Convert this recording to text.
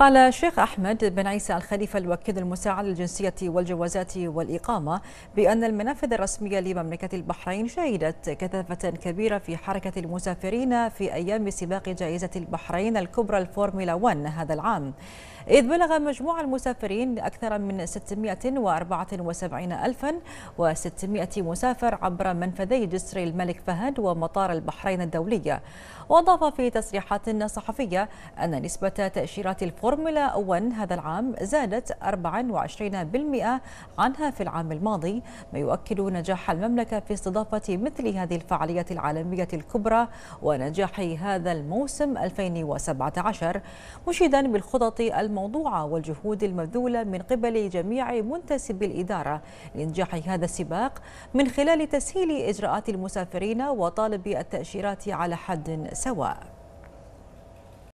قال الشيخ أحمد بن عيسى الخليفة الوكيل المساعد للجنسية والجوازات والإقامة بأن المنافذ الرسمية لمملكة البحرين شهدت كثافة كبيرة في حركة المسافرين في أيام سباق جائزة البحرين الكبرى الفورمولا 1 هذا العام إذ بلغ مجموع المسافرين أكثر من 674 ألفا و600 مسافر عبر منفذي جسر الملك فهد ومطار البحرين الدولية وأضاف في تصريحات صحفية أن نسبة تأشيرات الفورمولا فورمولا 1 هذا العام زادت 24% عنها في العام الماضي ما يؤكد نجاح المملكة في استضافة مثل هذه الفعاليات العالمية الكبرى ونجاح هذا الموسم 2017 مشيدا بالخطط الموضوعة والجهود المبذولة من قبل جميع منتسبي الإدارة لإنجاح هذا السباق من خلال تسهيل إجراءات المسافرين وطالب التأشيرات على حد سواء